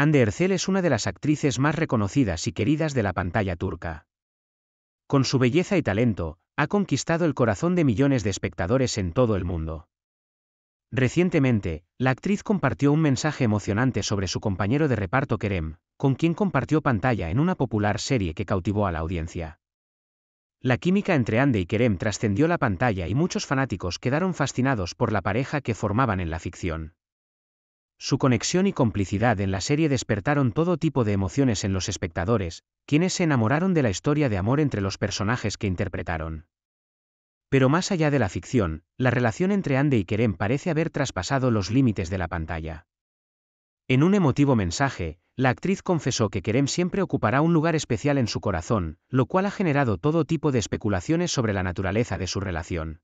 Hande Ercel es una de las actrices más reconocidas y queridas de la pantalla turca. Con su belleza y talento, ha conquistado el corazón de millones de espectadores en todo el mundo. Recientemente, la actriz compartió un mensaje emocionante sobre su compañero de reparto Kerem, con quien compartió pantalla en una popular serie que cautivó a la audiencia. La química entre Ande y Kerem trascendió la pantalla y muchos fanáticos quedaron fascinados por la pareja que formaban en la ficción. Su conexión y complicidad en la serie despertaron todo tipo de emociones en los espectadores, quienes se enamoraron de la historia de amor entre los personajes que interpretaron. Pero más allá de la ficción, la relación entre Andy y Kerem parece haber traspasado los límites de la pantalla. En un emotivo mensaje, la actriz confesó que Kerem siempre ocupará un lugar especial en su corazón, lo cual ha generado todo tipo de especulaciones sobre la naturaleza de su relación.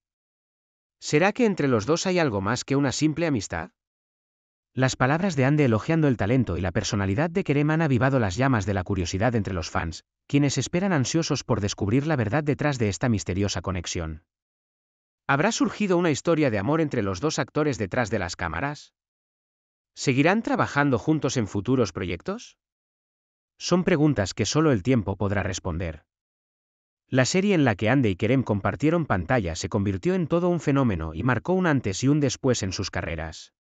¿Será que entre los dos hay algo más que una simple amistad? Las palabras de Ande elogiando el talento y la personalidad de Kerem han avivado las llamas de la curiosidad entre los fans, quienes esperan ansiosos por descubrir la verdad detrás de esta misteriosa conexión. ¿Habrá surgido una historia de amor entre los dos actores detrás de las cámaras? ¿Seguirán trabajando juntos en futuros proyectos? Son preguntas que solo el tiempo podrá responder. La serie en la que Ande y Kerem compartieron pantalla se convirtió en todo un fenómeno y marcó un antes y un después en sus carreras.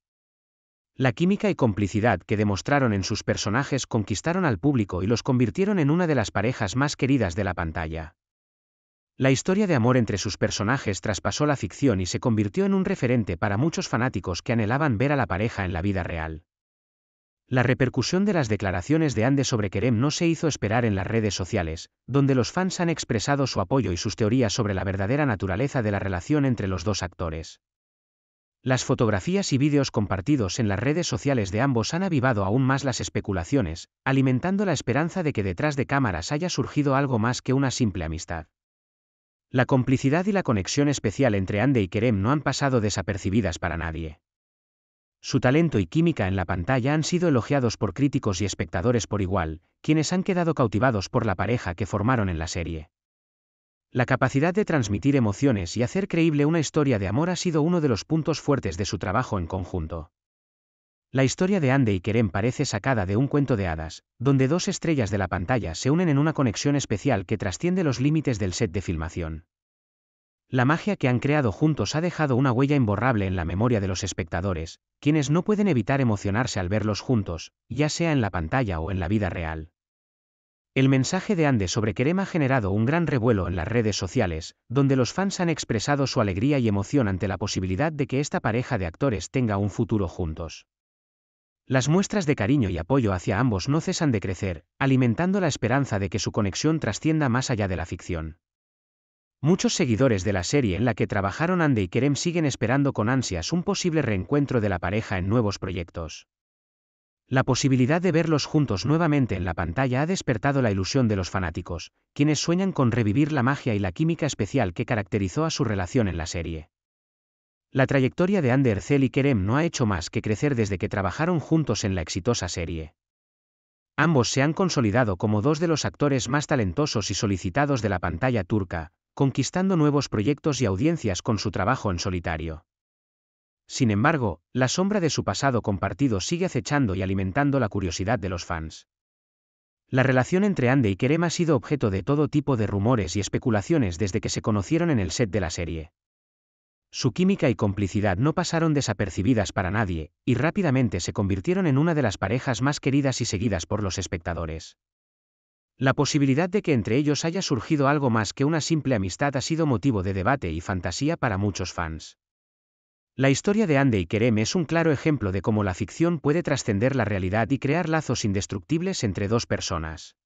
La química y complicidad que demostraron en sus personajes conquistaron al público y los convirtieron en una de las parejas más queridas de la pantalla. La historia de amor entre sus personajes traspasó la ficción y se convirtió en un referente para muchos fanáticos que anhelaban ver a la pareja en la vida real. La repercusión de las declaraciones de Ande sobre Kerem no se hizo esperar en las redes sociales, donde los fans han expresado su apoyo y sus teorías sobre la verdadera naturaleza de la relación entre los dos actores. Las fotografías y vídeos compartidos en las redes sociales de ambos han avivado aún más las especulaciones, alimentando la esperanza de que detrás de cámaras haya surgido algo más que una simple amistad. La complicidad y la conexión especial entre Ande y Kerem no han pasado desapercibidas para nadie. Su talento y química en la pantalla han sido elogiados por críticos y espectadores por igual, quienes han quedado cautivados por la pareja que formaron en la serie. La capacidad de transmitir emociones y hacer creíble una historia de amor ha sido uno de los puntos fuertes de su trabajo en conjunto. La historia de Ande y Kerem parece sacada de un cuento de hadas, donde dos estrellas de la pantalla se unen en una conexión especial que trasciende los límites del set de filmación. La magia que han creado juntos ha dejado una huella imborrable en la memoria de los espectadores, quienes no pueden evitar emocionarse al verlos juntos, ya sea en la pantalla o en la vida real. El mensaje de Ande sobre Kerem ha generado un gran revuelo en las redes sociales, donde los fans han expresado su alegría y emoción ante la posibilidad de que esta pareja de actores tenga un futuro juntos. Las muestras de cariño y apoyo hacia ambos no cesan de crecer, alimentando la esperanza de que su conexión trascienda más allá de la ficción. Muchos seguidores de la serie en la que trabajaron Ande y Kerem siguen esperando con ansias un posible reencuentro de la pareja en nuevos proyectos. La posibilidad de verlos juntos nuevamente en la pantalla ha despertado la ilusión de los fanáticos, quienes sueñan con revivir la magia y la química especial que caracterizó a su relación en la serie. La trayectoria de Ander y Kerem no ha hecho más que crecer desde que trabajaron juntos en la exitosa serie. Ambos se han consolidado como dos de los actores más talentosos y solicitados de la pantalla turca, conquistando nuevos proyectos y audiencias con su trabajo en solitario. Sin embargo, la sombra de su pasado compartido sigue acechando y alimentando la curiosidad de los fans. La relación entre Andy y Kerem ha sido objeto de todo tipo de rumores y especulaciones desde que se conocieron en el set de la serie. Su química y complicidad no pasaron desapercibidas para nadie, y rápidamente se convirtieron en una de las parejas más queridas y seguidas por los espectadores. La posibilidad de que entre ellos haya surgido algo más que una simple amistad ha sido motivo de debate y fantasía para muchos fans. La historia de Ande y Kerem es un claro ejemplo de cómo la ficción puede trascender la realidad y crear lazos indestructibles entre dos personas.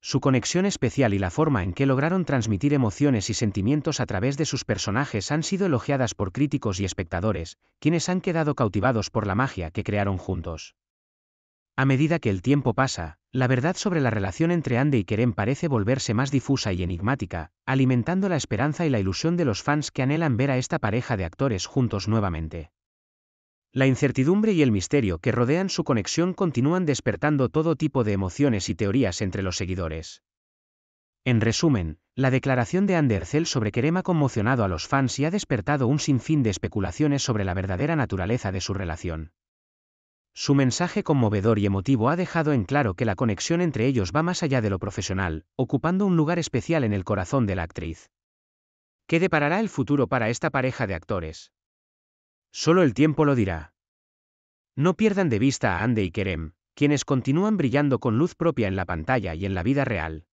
Su conexión especial y la forma en que lograron transmitir emociones y sentimientos a través de sus personajes han sido elogiadas por críticos y espectadores, quienes han quedado cautivados por la magia que crearon juntos. A medida que el tiempo pasa, la verdad sobre la relación entre Ande y Kerem parece volverse más difusa y enigmática, alimentando la esperanza y la ilusión de los fans que anhelan ver a esta pareja de actores juntos nuevamente. La incertidumbre y el misterio que rodean su conexión continúan despertando todo tipo de emociones y teorías entre los seguidores. En resumen, la declaración de Ercel sobre Kerem ha conmocionado a los fans y ha despertado un sinfín de especulaciones sobre la verdadera naturaleza de su relación. Su mensaje conmovedor y emotivo ha dejado en claro que la conexión entre ellos va más allá de lo profesional, ocupando un lugar especial en el corazón de la actriz. ¿Qué deparará el futuro para esta pareja de actores? Solo el tiempo lo dirá. No pierdan de vista a Ande y Kerem, quienes continúan brillando con luz propia en la pantalla y en la vida real.